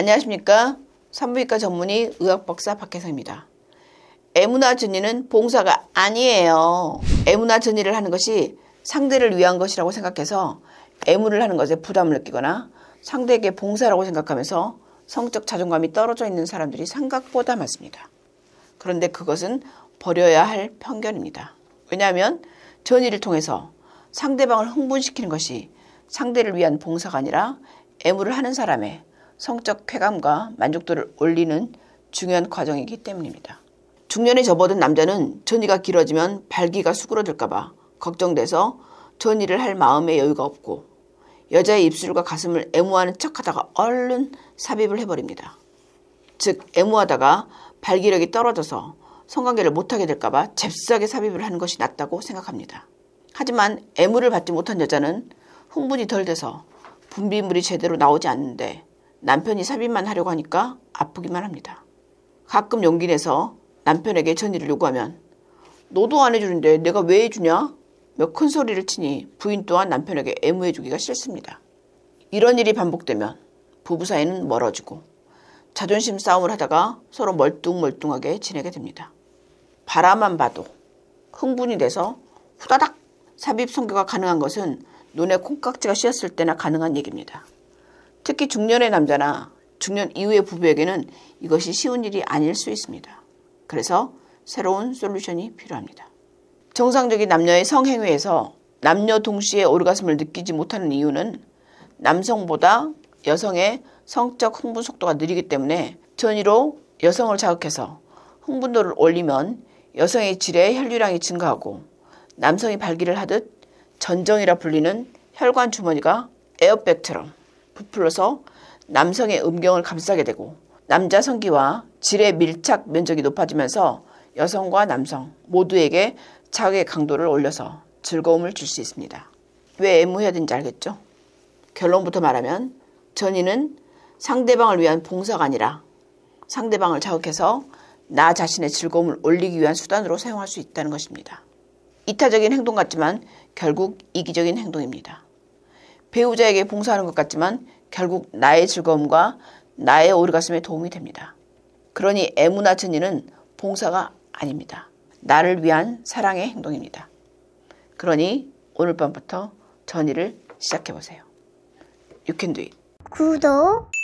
안녕하십니까. 산부인과 전문의 의학박사 박혜성입니다. 애무나 전이는 봉사가 아니에요. 애무나 전이를 하는 것이 상대를 위한 것이라고 생각해서 애무를 하는 것에 부담을 느끼거나 상대에게 봉사라고 생각하면서 성적 자존감이 떨어져 있는 사람들이 생각보다 많습니다. 그런데 그것은 버려야 할 편견입니다. 왜냐하면 전의를 통해서 상대방을 흥분시키는 것이 상대를 위한 봉사가 아니라 애무를 하는 사람의 성적 쾌감과 만족도를 올리는 중요한 과정이기 때문입니다. 중년에 접어든 남자는 전이가 길어지면 발기가 수그러들까봐 걱정돼서 전이를 할 마음의 여유가 없고 여자의 입술과 가슴을 애무하는 척하다가 얼른 삽입을 해버립니다. 즉 애무하다가 발기력이 떨어져서 성관계를 못하게 될까봐 잽싸게 삽입을 하는 것이 낫다고 생각합니다. 하지만 애무를 받지 못한 여자는 흥분이 덜 돼서 분비물이 제대로 나오지 않는데 남편이 삽입만 하려고 하니까 아프기만 합니다. 가끔 용기 내서 남편에게 전의를 요구하면 너도 안 해주는데 내가 왜 해주냐? 몇 큰 소리를 치니 부인 또한 남편에게 애무해주기가 싫습니다. 이런 일이 반복되면 부부 사이는 멀어지고 자존심 싸움을 하다가 서로 멀뚱멀뚱하게 지내게 됩니다. 바라만 봐도 흥분이 돼서 후다닥 삽입 성교가 가능한 것은 눈에 콩깍지가 씌었을 때나 가능한 얘기입니다. 특히 중년의 남자나 중년 이후의 부부에게는 이것이 쉬운 일이 아닐 수 있습니다. 그래서 새로운 솔루션이 필요합니다. 정상적인 남녀의 성행위에서 남녀 동시에 오르가슴을 느끼지 못하는 이유는 남성보다 여성의 성적 흥분 속도가 느리기 때문에 전위로 여성을 자극해서 흥분도를 올리면 여성의 질의 혈류량이 증가하고 남성이 발기를 하듯 전정이라 불리는 혈관 주머니가 에어백처럼 부풀어서 남성의 음경을 감싸게 되고 남자 성기와 질의 밀착 면적이 높아지면서 여성과 남성 모두에게 자극의 강도를 올려서 즐거움을 줄 수 있습니다. 왜 애무해야 되는지 알겠죠? 결론부터 말하면 전인은 상대방을 위한 봉사가 아니라 상대방을 자극해서 나 자신의 즐거움을 올리기 위한 수단으로 사용할 수 있다는 것입니다. 이타적인 행동 같지만 결국 이기적인 행동입니다. 배우자에게 봉사하는 것 같지만 결국 나의 즐거움과 나의 오르가슴에 도움이 됩니다. 그러니 애무나 전이는 봉사가 아닙니다. 나를 위한 사랑의 행동입니다. 그러니 오늘 밤부터 전의를 시작해보세요. You can do it. 구독